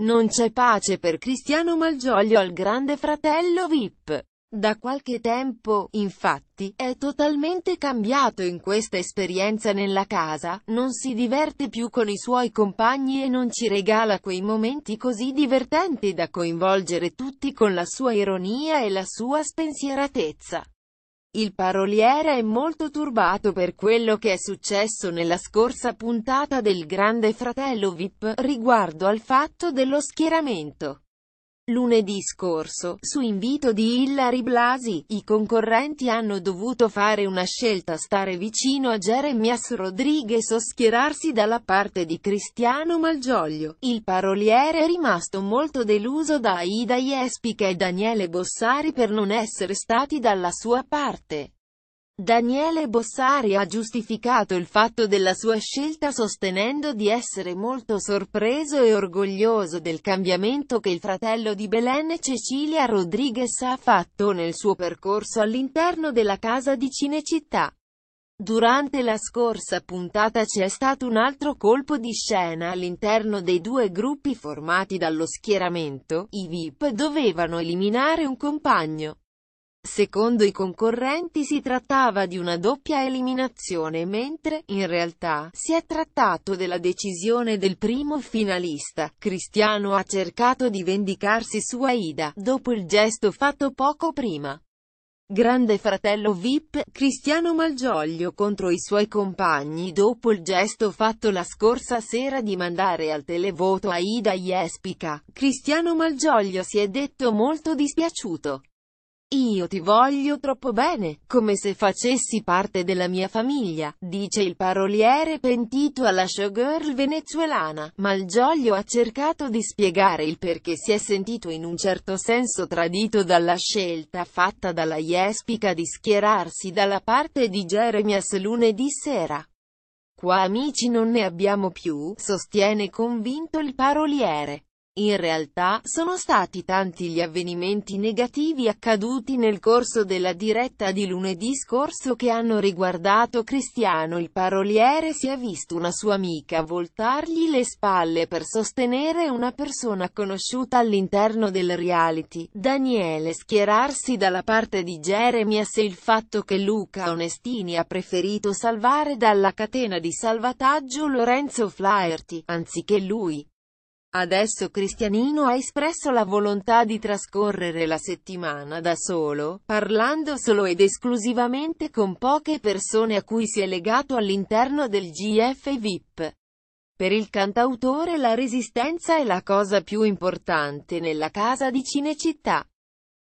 Non c'è pace per Cristiano Malgioglio al grande fratello VIP. Da qualche tempo, infatti, è totalmente cambiato in questa esperienza nella casa, non si diverte più con i suoi compagni e non ci regala quei momenti così divertenti da coinvolgere tutti con la sua ironia e la sua spensieratezza. Il paroliere è molto turbato per quello che è successo nella scorsa puntata del Grande Fratello VIP, riguardo al fatto dello schieramento. Lunedì scorso, su invito di Hillary Blasi, i concorrenti hanno dovuto fare una scelta stare vicino a Jeremias Rodriguez o schierarsi dalla parte di Cristiano Malgioglio. Il paroliere è rimasto molto deluso da Aida Jespica e Daniele Bossari per non essere stati dalla sua parte. Daniele Bossari ha giustificato il fatto della sua scelta sostenendo di essere molto sorpreso e orgoglioso del cambiamento che il fratello di Belen Cecilia Rodriguez ha fatto nel suo percorso all'interno della casa di Cinecittà. Durante la scorsa puntata c'è stato un altro colpo di scena all'interno dei due gruppi formati dallo schieramento, i VIP dovevano eliminare un compagno. Secondo i concorrenti si trattava di una doppia eliminazione mentre, in realtà, si è trattato della decisione del primo finalista. Cristiano ha cercato di vendicarsi su Aida, dopo il gesto fatto poco prima. Grande fratello VIP, Cristiano Malgioglio contro i suoi compagni dopo il gesto fatto la scorsa sera di mandare al televoto Aida Jespica, Cristiano Malgioglio si è detto molto dispiaciuto. Io ti voglio troppo bene, come se facessi parte della mia famiglia, dice il paroliere pentito alla showgirl venezuelana, Malgioglio ha cercato di spiegare il perché si è sentito in un certo senso tradito dalla scelta fatta dalla Jespica di schierarsi dalla parte di Jeremias lunedì sera. Qua amici non ne abbiamo più, sostiene convinto il paroliere. In realtà, sono stati tanti gli avvenimenti negativi accaduti nel corso della diretta di lunedì scorso che hanno riguardato Cristiano il paroliere si è visto una sua amica voltargli le spalle per sostenere una persona conosciuta all'interno del reality, Daniele schierarsi dalla parte di Jeremias se il fatto che Luca Onestini ha preferito salvare dalla catena di salvataggio Lorenzo Flaherty, anziché lui. Adesso Cristianino ha espresso la volontà di trascorrere la settimana da solo, parlando solo ed esclusivamente con poche persone a cui si è legato all'interno del GF VIP. Per il cantautore la resistenza è la cosa più importante nella casa di Cinecittà.